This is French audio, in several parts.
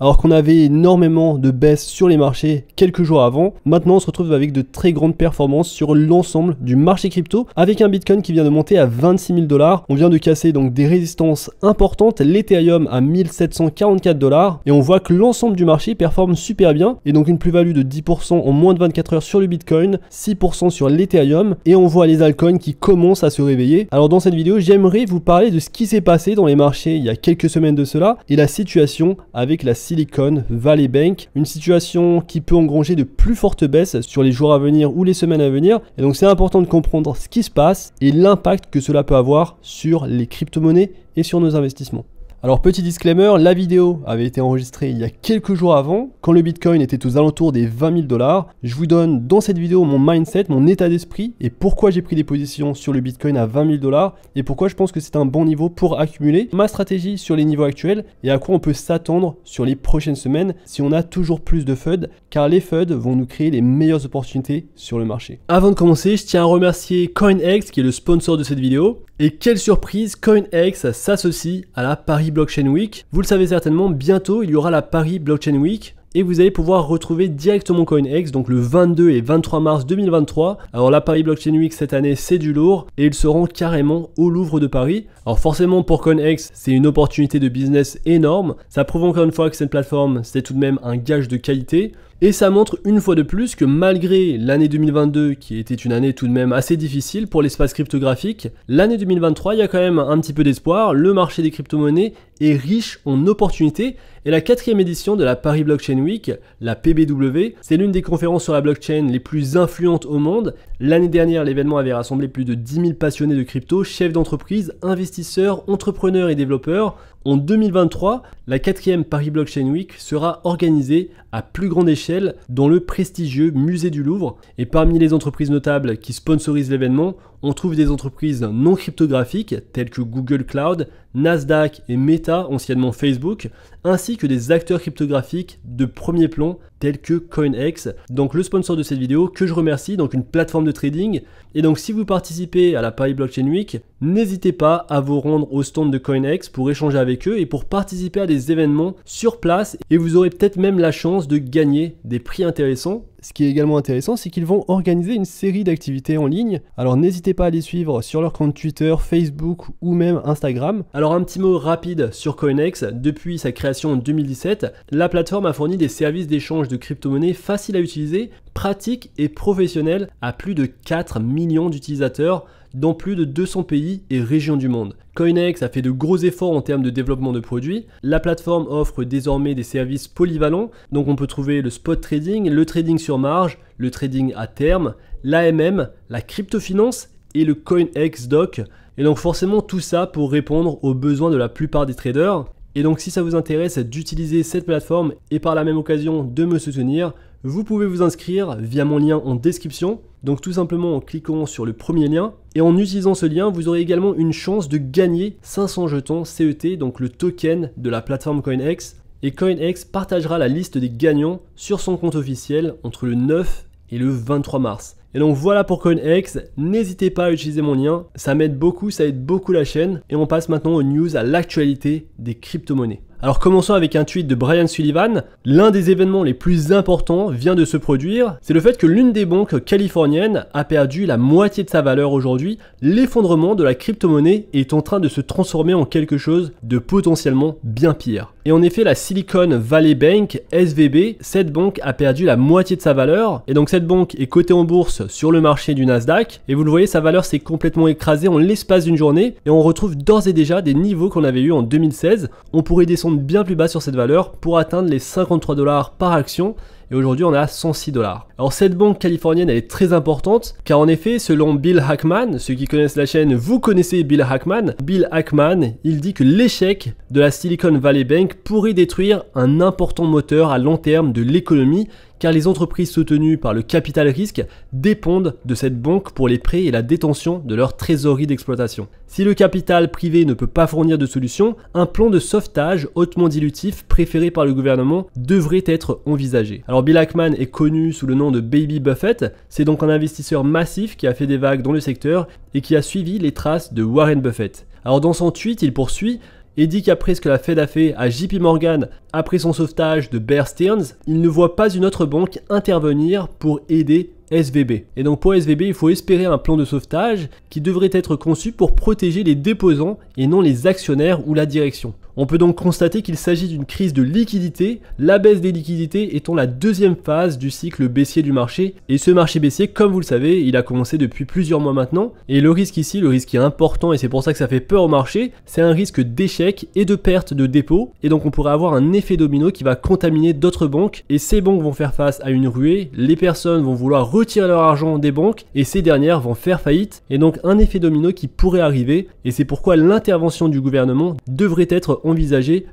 Alors qu'on avait énormément de baisses sur les marchés quelques jours avant, maintenant on se retrouve avec de très grandes performances sur l'ensemble du marché crypto avec un Bitcoin qui vient de monter à 26 000 dollars. On vient de casser donc des résistances importantes, l'Ethereum à 1744 dollars et on voit que l'ensemble du marché performe super bien et donc une plus-value de 10% en moins de 24 heures sur le Bitcoin, 6% sur l'Ethereum et on voit les altcoins qui commencent à se réveiller. Alors dans cette vidéo, j'aimerais vous parler de ce qui s'est passé dans les marchés il y a quelques semaines de cela et la situation avec la Silicon Valley Bank. Une situation qui peut engranger de plus fortes baisses sur les jours à venir ou les semaines à venir. Et donc c'est important de comprendre ce qui se passe et l'impact que cela peut avoir sur les crypto-monnaies et sur nos investissements. Alors petit disclaimer, la vidéo avait été enregistrée il y a quelques jours avant, quand le Bitcoin était aux alentours des 20 000 dollars. Je vous donne dans cette vidéo mon mindset, mon état d'esprit et pourquoi j'ai pris des positions sur le Bitcoin à 20 000 dollars et pourquoi je pense que c'est un bon niveau pour accumuler ma stratégie sur les niveaux actuels et à quoi on peut s'attendre sur les prochaines semaines si on a toujours plus de FUD, car les FUD vont nous créer les meilleures opportunités sur le marché. Avant de commencer, je tiens à remercier CoinEx qui est le sponsor de cette vidéo. Et quelle surprise, CoinEx s'associe à la Paris Blockchain Week. Vous le savez certainement, bientôt il y aura la Paris Blockchain Week et vous allez pouvoir retrouver directement CoinEx, donc le 22 et 23 mars 2023. Alors la Paris Blockchain Week cette année, c'est du lourd, et ils seront carrément au Louvre de Paris. Alors forcément pour CoinEx, c'est une opportunité de business énorme, ça prouve encore une fois que cette plateforme, c'est tout de même un gage de qualité. Et ça montre une fois de plus que malgré l'année 2022 qui était une année tout de même assez difficile pour l'espace cryptographique, l'année 2023 il y a quand même un petit peu d'espoir, le marché des crypto-monnaies est riche en opportunités et la quatrième édition de la Paris Blockchain Week, la PBW, c'est l'une des conférences sur la blockchain les plus influentes au monde. L'année dernière, l'événement avait rassemblé plus de 10 000 passionnés de crypto, chefs d'entreprise, investisseurs, entrepreneurs et développeurs. En 2023, la quatrième Paris Blockchain Week sera organisée à plus grande échelle dans le prestigieux musée du Louvre. Et parmi les entreprises notables qui sponsorisent l'événement, on trouve des entreprises non cryptographiques telles que Google Cloud, Nasdaq et Meta, anciennement Facebook, ainsi que des acteurs cryptographiques de premier plan tels que CoinEx, donc le sponsor de cette vidéo que je remercie, donc une plateforme de trading. Et donc si vous participez à la Paris Blockchain Week, n'hésitez pas à vous rendre au stand de CoinEx pour échanger avec eux et pour participer à des événements sur place et vous aurez peut-être même la chance de gagner des prix intéressants ce qui est également intéressant, c'est qu'ils vont organiser une série d'activités en ligne. Alors n'hésitez pas à les suivre sur leur compte Twitter, Facebook ou même Instagram. Alors un petit mot rapide sur CoinEx. Depuis sa création en 2017, la plateforme a fourni des services d'échange de crypto-monnaies faciles à utiliser, pratiques et professionnels à plus de 4 millions d'utilisateurs dans plus de 200 pays et régions du monde. Coinex a fait de gros efforts en termes de développement de produits. La plateforme offre désormais des services polyvalents, donc on peut trouver le spot trading, le trading sur marge, le trading à terme, l'AMM, la cryptofinance et le Coinex Doc. Et donc forcément tout ça pour répondre aux besoins de la plupart des traders. Et donc si ça vous intéresse d'utiliser cette plateforme et par la même occasion de me soutenir, vous pouvez vous inscrire via mon lien en description. Donc tout simplement en cliquant sur le premier lien. Et en utilisant ce lien, vous aurez également une chance de gagner 500 jetons CET, donc le token de la plateforme CoinEx. Et CoinEx partagera la liste des gagnants sur son compte officiel entre le 9 et le 23 mars. Et donc voilà pour CoinEx, n'hésitez pas à utiliser mon lien, ça m'aide beaucoup, ça aide beaucoup la chaîne. Et on passe maintenant aux news, à l'actualité des crypto-monnaies. Alors commençons avec un tweet de Brian Sullivan. L'un des événements les plus importants vient de se produire, c'est le fait que l'une des banques californiennes a perdu la moitié de sa valeur aujourd'hui. L'effondrement de la crypto-monnaie est en train de se transformer en quelque chose de potentiellement bien pire. Et en effet, la Silicon Valley Bank, SVB, cette banque a perdu la moitié de sa valeur. Et donc cette banque est cotée en bourse sur le marché du Nasdaq. Et vous le voyez, sa valeur s'est complètement écrasée en l'espace d'une journée. Et on retrouve d'ores et déjà des niveaux qu'on avait eu en 2016. On pourrait descendre bien plus bas sur cette valeur pour atteindre les 53 dollars par action et aujourd'hui on a à 106 dollars. Alors cette banque californienne elle est très importante car en effet selon Bill Hackman, ceux qui connaissent la chaîne vous connaissez Bill Hackman, Bill Hackman il dit que l'échec de la Silicon Valley Bank pourrait détruire un important moteur à long terme de l'économie car les entreprises soutenues par le capital risque dépendent de cette banque pour les prêts et la détention de leur trésorerie d'exploitation. Si le capital privé ne peut pas fournir de solution, un plan de sauvetage hautement dilutif préféré par le gouvernement devrait être envisagé. Alors Bill Ackman est connu sous le nom de Baby Buffett, c'est donc un investisseur massif qui a fait des vagues dans le secteur et qui a suivi les traces de Warren Buffett. Alors dans son tweet, il poursuit et dit qu'après ce que la Fed a fait à JP Morgan après son sauvetage de Bear Stearns, il ne voit pas une autre banque intervenir pour aider SVB. Et donc pour SVB, il faut espérer un plan de sauvetage qui devrait être conçu pour protéger les déposants et non les actionnaires ou la direction. On peut donc constater qu'il s'agit d'une crise de liquidité, la baisse des liquidités étant la deuxième phase du cycle baissier du marché, et ce marché baissier, comme vous le savez, il a commencé depuis plusieurs mois maintenant, et le risque ici, le risque qui est important, et c'est pour ça que ça fait peur au marché, c'est un risque d'échec et de perte de dépôts, et donc on pourrait avoir un effet domino qui va contaminer d'autres banques, et ces banques vont faire face à une ruée, les personnes vont vouloir retirer leur argent des banques, et ces dernières vont faire faillite, et donc un effet domino qui pourrait arriver, et c'est pourquoi l'intervention du gouvernement devrait être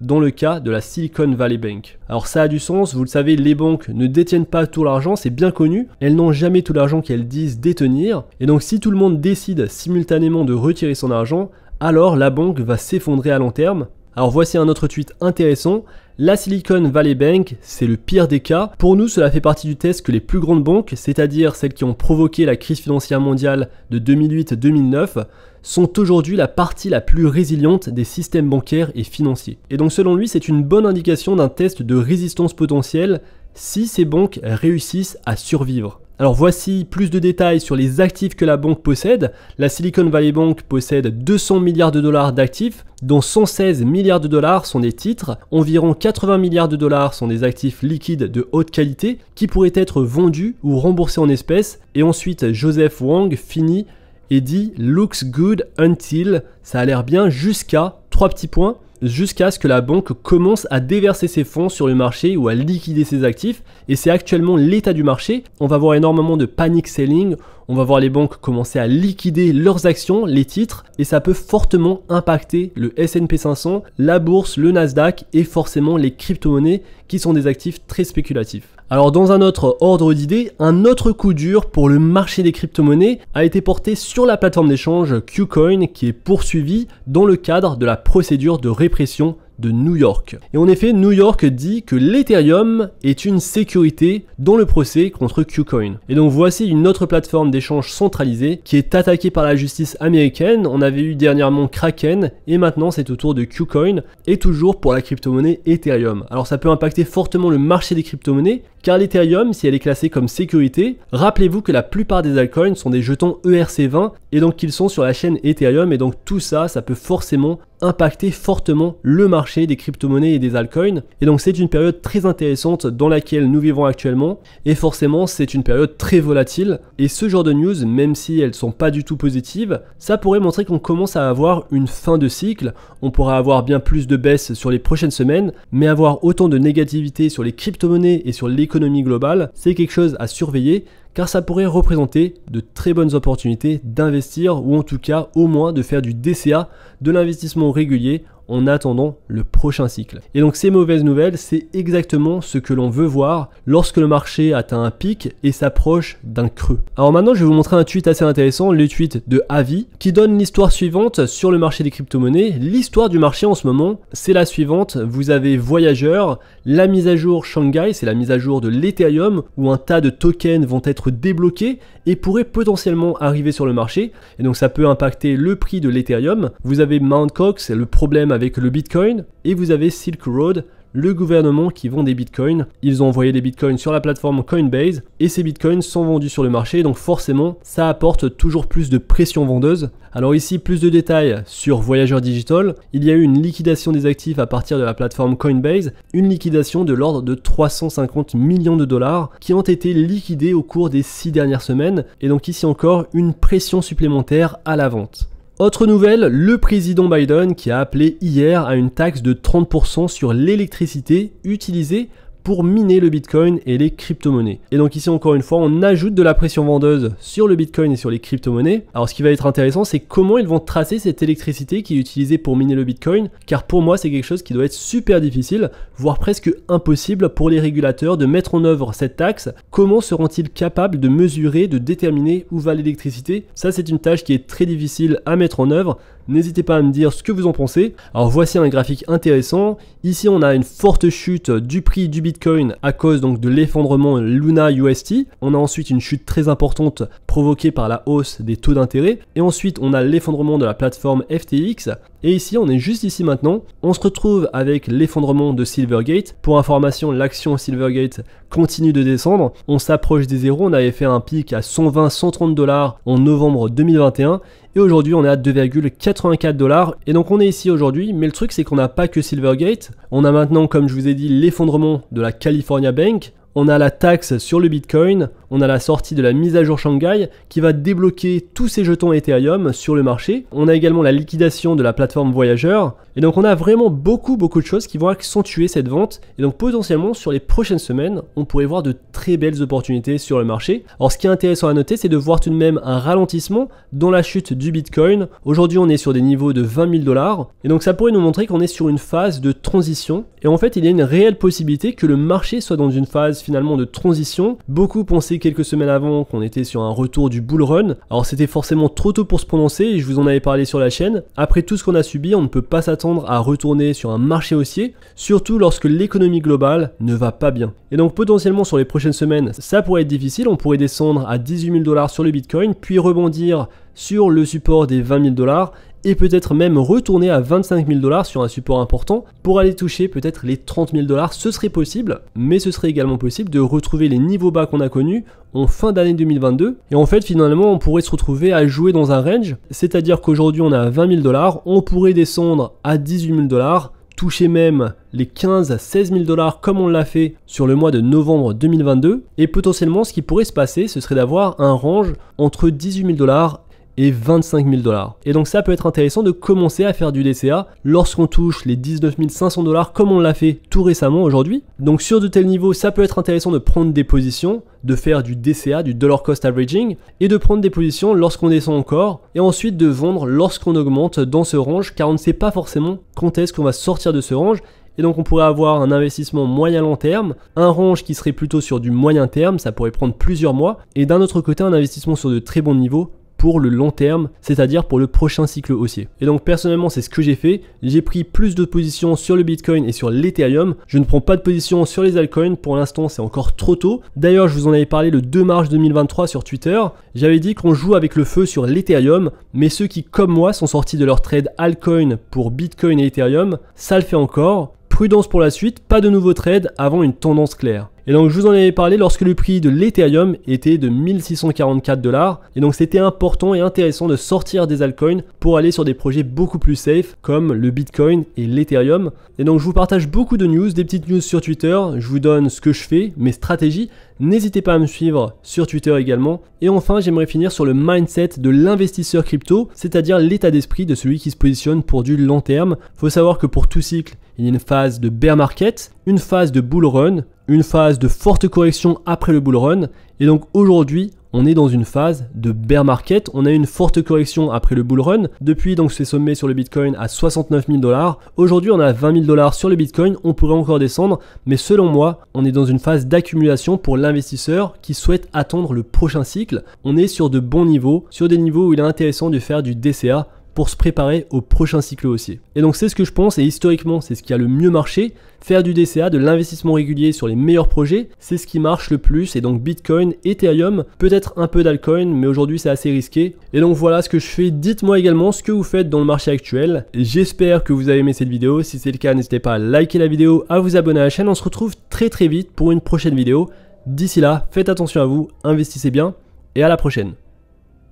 dans le cas de la Silicon Valley Bank. Alors ça a du sens, vous le savez, les banques ne détiennent pas tout l'argent, c'est bien connu, elles n'ont jamais tout l'argent qu'elles disent détenir, et donc si tout le monde décide simultanément de retirer son argent, alors la banque va s'effondrer à long terme alors voici un autre tweet intéressant. La Silicon Valley Bank, c'est le pire des cas. Pour nous, cela fait partie du test que les plus grandes banques, c'est-à-dire celles qui ont provoqué la crise financière mondiale de 2008-2009, sont aujourd'hui la partie la plus résiliente des systèmes bancaires et financiers. Et donc selon lui, c'est une bonne indication d'un test de résistance potentielle si ces banques réussissent à survivre. Alors voici plus de détails sur les actifs que la banque possède. La Silicon Valley Bank possède 200 milliards de dollars d'actifs, dont 116 milliards de dollars sont des titres, environ 80 milliards de dollars sont des actifs liquides de haute qualité qui pourraient être vendus ou remboursés en espèces, et ensuite Joseph Wang finit et dit Looks good until, ça a l'air bien jusqu'à trois petits points jusqu'à ce que la banque commence à déverser ses fonds sur le marché ou à liquider ses actifs. Et c'est actuellement l'état du marché. On va voir énormément de panic selling, on va voir les banques commencer à liquider leurs actions, les titres, et ça peut fortement impacter le SP 500, la bourse, le Nasdaq et forcément les crypto-monnaies qui sont des actifs très spéculatifs. Alors dans un autre ordre d'idées, un autre coup dur pour le marché des crypto-monnaies a été porté sur la plateforme d'échange Qcoin qui est poursuivi dans le cadre de la procédure de répression de New York. Et en effet, New York dit que l'Ethereum est une sécurité dans le procès contre KuCoin. Et donc voici une autre plateforme d'échange centralisée qui est attaquée par la justice américaine. On avait eu dernièrement Kraken et maintenant c'est au tour de KuCoin et toujours pour la crypto-monnaie Ethereum. Alors ça peut impacter fortement le marché des crypto-monnaies car l'Ethereum, si elle est classée comme sécurité, rappelez-vous que la plupart des altcoins sont des jetons ERC20 et donc qu'ils sont sur la chaîne Ethereum et donc tout ça, ça peut forcément impacter fortement le marché des crypto-monnaies et des altcoins. Et donc c'est une période très intéressante dans laquelle nous vivons actuellement. Et forcément, c'est une période très volatile. Et ce genre de news, même si elles sont pas du tout positives, ça pourrait montrer qu'on commence à avoir une fin de cycle. On pourra avoir bien plus de baisses sur les prochaines semaines, mais avoir autant de négativité sur les crypto-monnaies et sur l'économie globale, c'est quelque chose à surveiller car ça pourrait représenter de très bonnes opportunités d'investir ou en tout cas au moins de faire du DCA, de l'investissement régulier en attendant le prochain cycle. Et donc ces mauvaises nouvelles, c'est exactement ce que l'on veut voir lorsque le marché atteint un pic et s'approche d'un creux. Alors maintenant, je vais vous montrer un tweet assez intéressant, le tweet de Avi, qui donne l'histoire suivante sur le marché des crypto-monnaies. L'histoire du marché en ce moment, c'est la suivante. Vous avez Voyageur, la mise à jour Shanghai, c'est la mise à jour de l'Ethereum, où un tas de tokens vont être débloqués et pourraient potentiellement arriver sur le marché. Et donc ça peut impacter le prix de l'Ethereum. Vous avez mount Cox, le problème avec avec le Bitcoin, et vous avez Silk Road, le gouvernement qui vend des bitcoins. Ils ont envoyé des bitcoins sur la plateforme Coinbase et ces bitcoins sont vendus sur le marché donc forcément ça apporte toujours plus de pression vendeuse. Alors ici plus de détails sur Voyageur Digital. Il y a eu une liquidation des actifs à partir de la plateforme Coinbase, une liquidation de l'ordre de 350 millions de dollars qui ont été liquidés au cours des six dernières semaines et donc ici encore une pression supplémentaire à la vente. Autre nouvelle, le président Biden qui a appelé hier à une taxe de 30% sur l'électricité utilisée pour miner le Bitcoin et les crypto-monnaies. Et donc ici encore une fois, on ajoute de la pression vendeuse sur le Bitcoin et sur les crypto-monnaies. Alors ce qui va être intéressant, c'est comment ils vont tracer cette électricité qui est utilisée pour miner le Bitcoin, car pour moi c'est quelque chose qui doit être super difficile, voire presque impossible pour les régulateurs de mettre en œuvre cette taxe. Comment seront-ils capables de mesurer, de déterminer où va l'électricité Ça c'est une tâche qui est très difficile à mettre en œuvre. N'hésitez pas à me dire ce que vous en pensez. Alors voici un graphique intéressant. Ici on a une forte chute du prix du Bitcoin Bitcoin à cause donc de l'effondrement Luna UST. On a ensuite une chute très importante provoquée par la hausse des taux d'intérêt. Et ensuite, on a l'effondrement de la plateforme FTX et ici, on est juste ici maintenant. On se retrouve avec l'effondrement de Silvergate. Pour information, l'action Silvergate continue de descendre. On s'approche des zéros. On avait fait un pic à 120-130 dollars en novembre 2021. Et aujourd'hui, on est à 2,84 dollars. Et donc, on est ici aujourd'hui. Mais le truc, c'est qu'on n'a pas que Silvergate. On a maintenant, comme je vous ai dit, l'effondrement de la California Bank. On a la taxe sur le Bitcoin on a la sortie de la mise à jour Shanghai qui va débloquer tous ces jetons Ethereum sur le marché. On a également la liquidation de la plateforme Voyageur. Et donc on a vraiment beaucoup beaucoup de choses qui vont accentuer cette vente. Et donc potentiellement sur les prochaines semaines, on pourrait voir de très belles opportunités sur le marché. Alors ce qui est intéressant à noter, c'est de voir tout de même un ralentissement dans la chute du Bitcoin. Aujourd'hui on est sur des niveaux de 20 000 dollars. Et donc ça pourrait nous montrer qu'on est sur une phase de transition. Et en fait il y a une réelle possibilité que le marché soit dans une phase finalement de transition. Beaucoup pensaient quelques semaines avant qu'on était sur un retour du bull run. Alors c'était forcément trop tôt pour se prononcer et je vous en avais parlé sur la chaîne. Après tout ce qu'on a subi, on ne peut pas s'attendre à retourner sur un marché haussier, surtout lorsque l'économie globale ne va pas bien. Et donc potentiellement sur les prochaines semaines, ça pourrait être difficile. On pourrait descendre à 18 000 dollars sur le Bitcoin, puis rebondir sur le support des 20 000 dollars et peut-être même retourner à 25 000 dollars sur un support important pour aller toucher peut-être les 30 000 dollars. Ce serait possible, mais ce serait également possible de retrouver les niveaux bas qu'on a connus en fin d'année 2022. Et en fait, finalement, on pourrait se retrouver à jouer dans un range, c'est-à-dire qu'aujourd'hui on est à 20 000 dollars, on pourrait descendre à 18 000 dollars toucher même les 15 à 16 000 dollars comme on l'a fait sur le mois de novembre 2022. Et potentiellement, ce qui pourrait se passer, ce serait d'avoir un range entre 18 000 dollars et 25 000 dollars. Et donc ça peut être intéressant de commencer à faire du DCA lorsqu'on touche les 19 500 dollars comme on l'a fait tout récemment aujourd'hui. Donc sur de tels niveaux, ça peut être intéressant de prendre des positions, de faire du DCA, du dollar cost averaging, et de prendre des positions lorsqu'on descend encore, et ensuite de vendre lorsqu'on augmente dans ce range, car on ne sait pas forcément quand est-ce qu'on va sortir de ce range, et donc on pourrait avoir un investissement moyen long terme, un range qui serait plutôt sur du moyen terme, ça pourrait prendre plusieurs mois, et d'un autre côté un investissement sur de très bons niveaux pour le long terme, c'est-à-dire pour le prochain cycle haussier. Et donc personnellement, c'est ce que j'ai fait. J'ai pris plus de positions sur le Bitcoin et sur l'Ethereum. Je ne prends pas de position sur les altcoins. Pour l'instant, c'est encore trop tôt. D'ailleurs, je vous en avais parlé le 2 mars 2023 sur Twitter. J'avais dit qu'on joue avec le feu sur l'Ethereum, mais ceux qui, comme moi, sont sortis de leur trade altcoin pour Bitcoin et Ethereum, ça le fait encore. Prudence pour la suite, pas de nouveaux trades avant une tendance claire. Et donc je vous en avais parlé lorsque le prix de l'Ethereum était de 1644 dollars. Et donc c'était important et intéressant de sortir des altcoins pour aller sur des projets beaucoup plus safe comme le Bitcoin et l'Ethereum. Et donc je vous partage beaucoup de news, des petites news sur Twitter. Je vous donne ce que je fais, mes stratégies. N'hésitez pas à me suivre sur Twitter également. Et enfin, j'aimerais finir sur le mindset de l'investisseur crypto, c'est-à-dire l'état d'esprit de celui qui se positionne pour du long terme. Faut savoir que pour tout cycle, il y a une phase de bear market une phase de bull run, une phase de forte correction après le bull run, et donc aujourd'hui on est dans une phase de bear market. On a une forte correction après le bull run. Depuis donc ces sommets sur le Bitcoin à 69 000 dollars. Aujourd'hui, on a 20 000 dollars sur le Bitcoin. On pourrait encore descendre, mais selon moi, on est dans une phase d'accumulation pour l'investisseur qui souhaite attendre le prochain cycle. On est sur de bons niveaux, sur des niveaux où il est intéressant de faire du DCA pour se préparer au prochain cycle haussier. Et donc c'est ce que je pense et historiquement c'est ce qui a le mieux marché. Faire du DCA, de l'investissement régulier sur les meilleurs projets, c'est ce qui marche le plus et donc Bitcoin, Ethereum, peut-être un peu d'alcoin mais aujourd'hui c'est assez risqué. Et donc voilà ce que je fais. Dites-moi également ce que vous faites dans le marché actuel. J'espère que vous avez aimé cette vidéo. Si c'est le cas n'hésitez pas à liker la vidéo, à vous abonner à la chaîne. On se retrouve très très vite pour une prochaine vidéo. D'ici là, faites attention à vous, investissez bien et à la prochaine.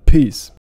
Peace.